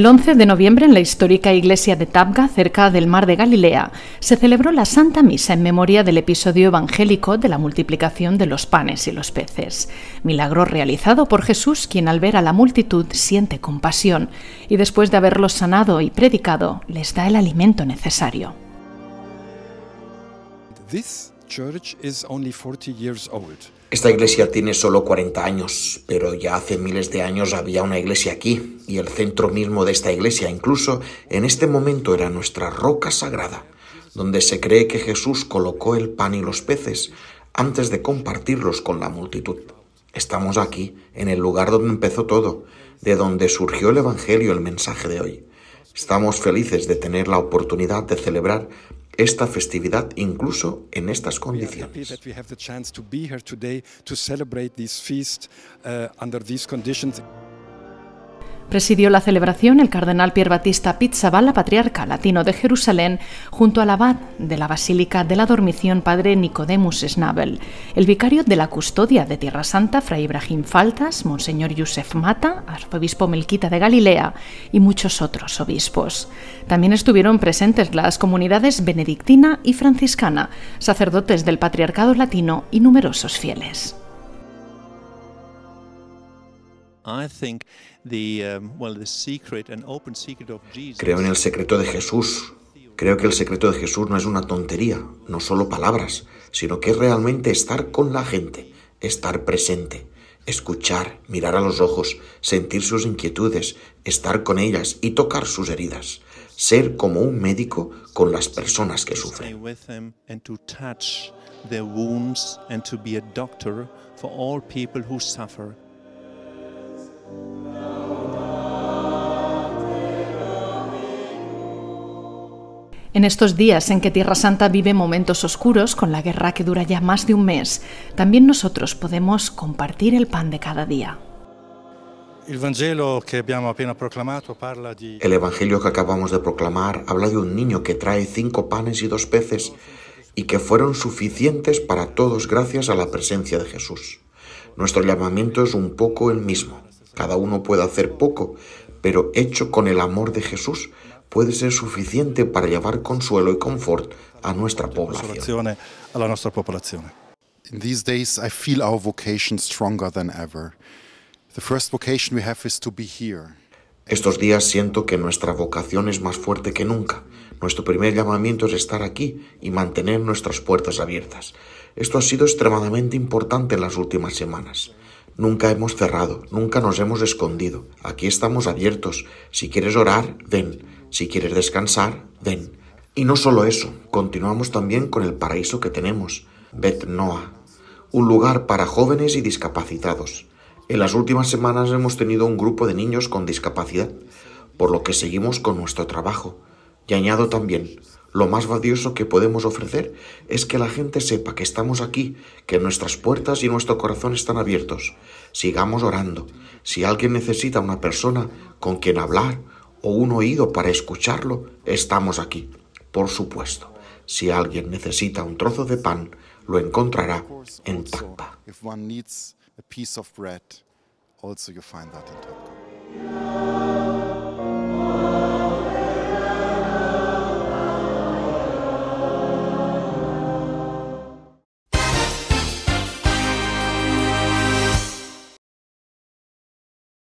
El 11 de noviembre, en la histórica iglesia de Tabga, cerca del mar de Galilea, se celebró la Santa Misa en memoria del episodio evangélico de la multiplicación de los panes y los peces, milagro realizado por Jesús, quien al ver a la multitud siente compasión y después de haberlos sanado y predicado, les da el alimento necesario. Esta iglesia tiene solo 40 años, pero ya hace miles de años había una iglesia aquí, y el centro mismo de esta iglesia incluso en este momento era nuestra roca sagrada, donde se cree que Jesús colocó el pan y los peces antes de compartirlos con la multitud. Estamos aquí, en el lugar donde empezó todo, de donde surgió el Evangelio, el mensaje de hoy. Estamos felices de tener la oportunidad de celebrar esta festividad incluso en estas condiciones. Presidió la celebración el cardenal Pier Batista Pizzaballa, patriarca latino de Jerusalén, junto al abad de la Basílica de la Dormición padre Nicodemus Snabel, el vicario de la custodia de Tierra Santa fray Ibrahim Faltas, monseñor Yusef Mata, arzobispo Melquita de Galilea y muchos otros obispos. También estuvieron presentes las comunidades benedictina y franciscana, sacerdotes del patriarcado latino y numerosos fieles. Creo en el secreto de Jesús. Creo que el secreto de Jesús no es una tontería, no solo palabras, sino que es realmente estar con la gente, estar presente, escuchar, mirar a los ojos, sentir sus inquietudes, estar con ellas y tocar sus heridas, ser como un médico con las personas que sufren. En estos días en que Tierra Santa vive momentos oscuros con la guerra que dura ya más de un mes, también nosotros podemos compartir el pan de cada día. El Evangelio que acabamos de proclamar habla de un niño que trae cinco panes y dos peces y que fueron suficientes para todos gracias a la presencia de Jesús. Nuestro llamamiento es un poco el mismo. Cada uno puede hacer poco, pero hecho con el amor de Jesús, puede ser suficiente para llevar consuelo y confort a nuestra población. In Estos días siento que nuestra vocación es más fuerte que nunca. Nuestro primer llamamiento es estar aquí y mantener nuestras puertas abiertas. Esto ha sido extremadamente importante en las últimas semanas. Nunca hemos cerrado, nunca nos hemos escondido. Aquí estamos abiertos. Si quieres orar, ven. Si quieres descansar, ven. Y no solo eso, continuamos también con el paraíso que tenemos, Bet Noah, un lugar para jóvenes y discapacitados. En las últimas semanas hemos tenido un grupo de niños con discapacidad, por lo que seguimos con nuestro trabajo. Y añado también, lo más valioso que podemos ofrecer es que la gente sepa que estamos aquí, que nuestras puertas y nuestro corazón están abiertos. Sigamos orando. Si alguien necesita una persona con quien hablar o un oído para escucharlo, estamos aquí. Por supuesto, si alguien necesita un trozo de pan, lo encontrará en